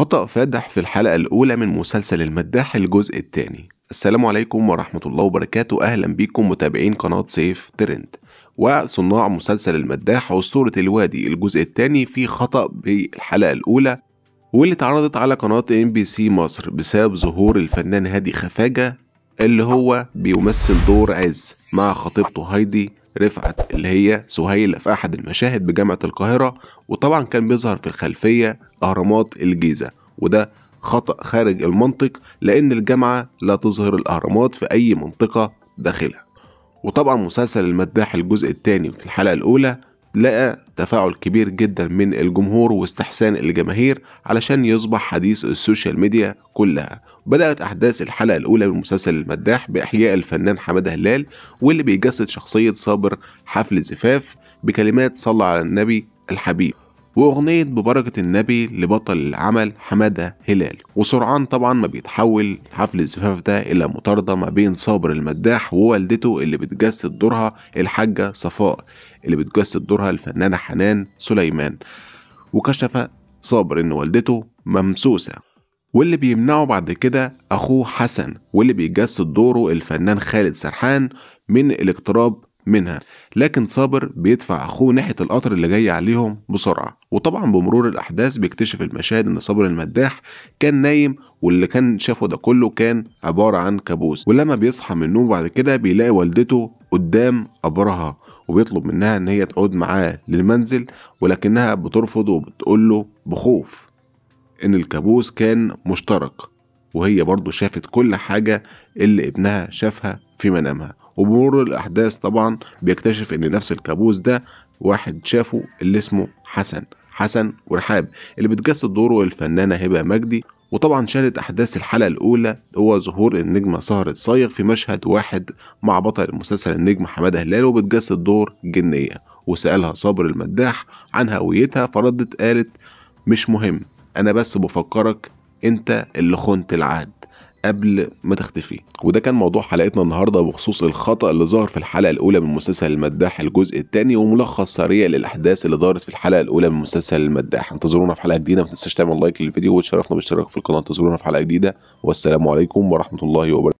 خطأ فادح في الحلقة الأولى من مسلسل المداح الجزء الثاني السلام عليكم ورحمة الله وبركاته أهلا بكم متابعين قناة سيف ترند وصناع مسلسل المداح أسطورة الوادي الجزء الثاني في خطأ بالحلقة الأولى واللي اتعرضت على قناة ام بي سي مصر بسبب ظهور الفنان هادي خفاجة اللي هو بيمثل دور عز مع خطيبته هايدي رفعت اللي هي سهيلة في أحد المشاهد بجامعة القاهرة وطبعا كان بيظهر في الخلفية أهرامات الجيزة وده خطأ خارج المنطق لأن الجامعة لا تظهر الأهرامات في أي منطقة داخلها وطبعا مسلسل المداح الجزء الثاني في الحلقة الأولى لقى تفاعل كبير جدا من الجمهور واستحسان الجماهير علشان يصبح حديث السوشيال ميديا كلها بدأت أحداث الحلقة الأولى من مسلسل المداح بإحياء الفنان حمادة هلال واللي بيجسد شخصية صابر حفل زفاف بكلمات صلى على النبي الحبيب وأغنية ببركة النبي لبطل العمل حمادة هلال وسرعان طبعا ما بيتحول حفل الزفاف ده إلى مطاردة ما بين صابر المداح ووالدته اللي بتجسد دورها الحاجة صفاء اللي بتجسد دورها الفنانة حنان سليمان وكشف صابر إن والدته ممسوسة واللي بيمنعه بعد كده أخوه حسن واللي بيجسد دوره الفنان خالد سرحان من الاقتراب منها لكن صابر بيدفع اخوه ناحيه القطر اللي جاي عليهم بسرعه وطبعا بمرور الاحداث بيكتشف المشاهد ان صابر المداح كان نايم واللي كان شافه ده كله كان عباره عن كابوس ولما بيصحى من النوم بعد كده بيلاقي والدته قدام قبرها وبيطلب منها ان هي تقعد معاه للمنزل ولكنها بترفض وبتقول له بخوف ان الكابوس كان مشترك وهي برضه شافت كل حاجة اللي ابنها شافها في منامها وبمرور الأحداث طبعا بيكتشف إن نفس الكابوس ده واحد شافه اللي اسمه حسن حسن ورحاب اللي بتجسد دوره الفنانة هبة مجدي وطبعا شهدت احداث الحلقه الاولى هو ظهور النجمه سهرة صايغ في مشهد واحد مع بطل المسلسل النجم حماده هلال وبتجسد دور جنيه وسالها صابر المداح عن هويتها فردت قالت مش مهم انا بس بفكرك انت اللي خنت العهد قبل ما تختفي وده كان موضوع حلقتنا النهارده بخصوص الخطا اللي ظهر في الحلقه الاولى من مسلسل المداح الجزء الثاني وملخص سريع للاحداث اللي ظهرت في الحلقه الاولى من مسلسل المداح انتظرونا في حلقه جديده ما تنساش تعمل لايك للفيديو وتشرفنا بالاشتراك في القناه انتظرونا في حلقه جديده والسلام عليكم ورحمه الله وبركاته